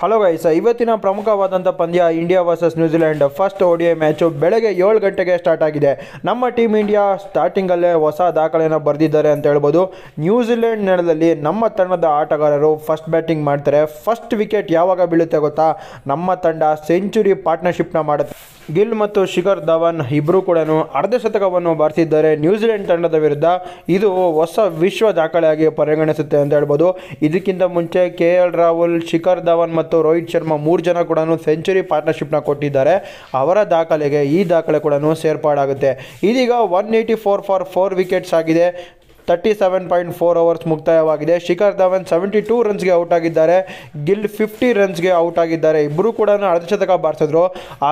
hello guys ಇವತ್ತಿನ ಪ್ರಮುಖವಾದಂಥ ಪಂದ್ಯ India versus New Zealand first ODI match ಬೆಳಗ್ಗೆ ಏಳು ಗಂಟೆಗೆ ಸ್ಟಾರ್ಟ್ ಆಗಿದೆ ನಮ್ಮ ಟೀಮ್ ಇಂಡಿಯಾ ಸ್ಟಾರ್ಟಿಂಗಲ್ಲೇ ಹೊಸ ದಾಖಲೆಯನ್ನು ಬರೆದಿದ್ದಾರೆ ಅಂತ ಹೇಳ್ಬೋದು ನ್ಯೂಜಿಲೆಂಡ್ ನೆಲದಲ್ಲಿ ನಮ್ಮ ತಂಡದ ಆಟಗಾರರು ಫಸ್ಟ್ ಬ್ಯಾಟಿಂಗ್ ಮಾಡ್ತಾರೆ ಫಸ್ಟ್ ವಿಕೆಟ್ ಯಾವಾಗ ಬೀಳುತ್ತೆ ಗೊತ್ತಾ ನಮ್ಮ ತಂಡ ಸೆಂಚುರಿ ಪಾರ್ಟ್ನರ್ಶಿಪ್ನ ಮಾಡುತ್ತೆ ಗಿಲ್ ಮತ್ತು ಶಿಖರ್ ಧವನ್ ಇಬ್ಬರೂ ಕೂಡ ಅರ್ಧ ಶತಕವನ್ನು ಬಾರಿಸಿದ್ದಾರೆ ನ್ಯೂಜಿಲೆಂಡ್ ತಂಡದ ವಿರುದ್ಧ ಇದು ಹೊಸ ವಿಶ್ವ ದಾಖಲೆಯಾಗಿ ಪರಿಗಣಿಸುತ್ತೆ ಅಂತ ಹೇಳ್ಬೋದು ಇದಕ್ಕಿಂತ ಮುಂಚೆ ಕೆ ಎಲ್ ರಾಹುಲ್ ಶಿಖರ್ ಧವನ್ ಮತ್ತು ರೋಹಿತ್ ಶರ್ಮಾ ಮೂರು ಜನ ಕೂಡ ಸೆಂಚುರಿ ಪಾರ್ಟ್ನರ್ಶಿಪ್ನ ಕೊಟ್ಟಿದ್ದಾರೆ ಅವರ ದಾಖಲೆಗೆ ಈ ದಾಖಲೆ ಕೂಡ ಸೇರ್ಪಾಡಾಗುತ್ತೆ ಇದೀಗ one eighty four for four wickets ಆಗಿದೆ thirty seven point four overs ಮುಕ್ತಾಯವಾಗಿದೆ ಶಿಖರ್ ಧವನ್ ಸೆವೆಂಟಿ ಟೂ ರನ್ಸ್ಗೆ ಔಟ್ ಆಗಿದ್ದಾರೆ ಗಿಲ್ ಫಿಫ್ಟಿ ರನ್ಸ್ಗೆ ಔಟ್ ಆಗಿದ್ದಾರೆ ಇಬ್ಬರು ಕೂಡ ಅರ್ಧಶತಕ ಬಾರಿಸಿದ್ರು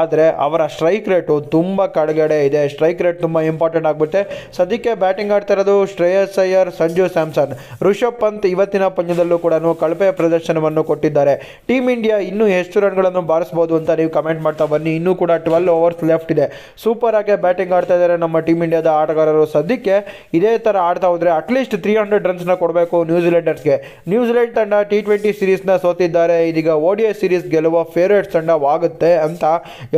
ಆದರೆ ಅವರ ಸ್ಟ್ರೈಕ್ ರೇಟು ತುಂಬ ಕಡೆಗಡೆ ಇದೆ ಸ್ಟ್ರೈಕ್ ರೇಟ್ ತುಂಬ ಇಂಪಾರ್ಟೆಂಟ್ ಆಗಿಬಿಟ್ಟೆ ಸದ್ಯಕ್ಕೆ ಬ್ಯಾಟಿಂಗ್ ಆಡ್ತಾ ಇರೋದು ಶ್ರೇಯಸ್ ಅಯ್ಯರ್ ಸಂಜು ಸ್ಯಾಮ್ಸನ್ ಋಷಭ್ ಪಂತ್ ಇವತ್ತಿನ ಪಂದ್ಯದಲ್ಲೂ ಕೂಡ ಕಳಪೆ ಪ್ರದರ್ಶನವನ್ನು ಕೊಟ್ಟಿದ್ದಾರೆ ಟೀಮ್ ಇಂಡಿಯಾ ಇನ್ನೂ ಎಷ್ಟು ರನ್ಗಳನ್ನು ಬಾರಿಸ್ಬೋದು ಅಂತ ನೀವು ಕಮೆಂಟ್ ಮಾಡ್ತಾ ಬನ್ನಿ ಇನ್ನೂ ಕೂಡ ಟ್ವೆಲ್ ಓವರ್ಸ್ ಲೆಫ್ಟ್ ಇದೆ ಸೂಪರ್ ಆಗಿ ಬ್ಯಾಟಿಂಗ್ ಆಡ್ತಾ ಇದ್ದಾರೆ ನಮ್ಮ ಟೀಮ್ ಇಂಡಿಯಾದ ಆಟಗಾರರು ಸದ್ಯಕ್ಕೆ ಇದೇ ಥರ ಆಡ್ತಾ ಆದರೆ ಅಟ್ಲೀಸ್ಟ್ ತ್ರೀ ಹಂಡ್ರೆಡ್ ರನ್ಸ್ನ ಕೊಡಬೇಕು ನ್ಯೂಜಿಲೆಂಡರ್ಸ್ಗೆ ನ್ಯೂಜಿಲೆಂಡ್ ತಂಡ ಟಿ ಟ್ವೆಂಟಿ ಸಿರೀಸ್ನ ಸೋತಿದ್ದಾರೆ ಇದೀಗ ಒ ಡಿ ಎಸ್ ಸೀರೀಸ್ ಗೆಲ್ಲುವ ಫೇವ್ರೇಟ್ ತಂಡವಾಗುತ್ತೆ ಅಂತ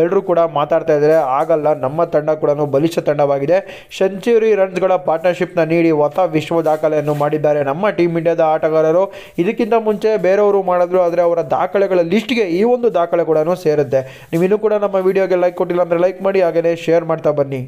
ಎಲ್ಲರೂ ಕೂಡ ಮಾತಾಡ್ತಾ ಇದ್ದಾರೆ ಆಗಲ್ಲ ನಮ್ಮ ತಂಡ ಕೂಡ ಬಲಿಷ್ಠ ತಂಡವಾಗಿದೆ ಸೆಂಚುರಿ ರನ್ಸ್ಗಳ ಪಾರ್ಟ್ನರ್ಶಿಪ್ನ ನೀಡಿ ಹೊಸ ವಿಶ್ವ ದಾಖಲೆಯನ್ನು ಮಾಡಿದ್ದಾರೆ ನಮ್ಮ ಟೀಮ್ ಇಂಡಿಯಾದ ಆಟಗಾರರು ಇದಕ್ಕಿಂತ ಮುಂಚೆ ಬೇರೆಯವರು ಮಾಡಿದ್ರು ಆದರೆ ಅವರ ದಾಖಲೆಗಳ ಲಿಸ್ಟ್ಗೆ ಈ ಒಂದು ದಾಖಲೆ ಕೂಡ ಸೇರುತ್ತೆ ನೀವು ಇನ್ನೂ ಕೂಡ ನಮ್ಮ ವಿಡಿಯೋಗೆ ಲೈಕ್ ಕೊಟ್ಟಿಲ್ಲ ಅಂದರೆ ಲೈಕ್ ಮಾಡಿ ಹಾಗೆಯೇ ಶೇರ್ ಮಾಡ್ತಾ ಬನ್ನಿ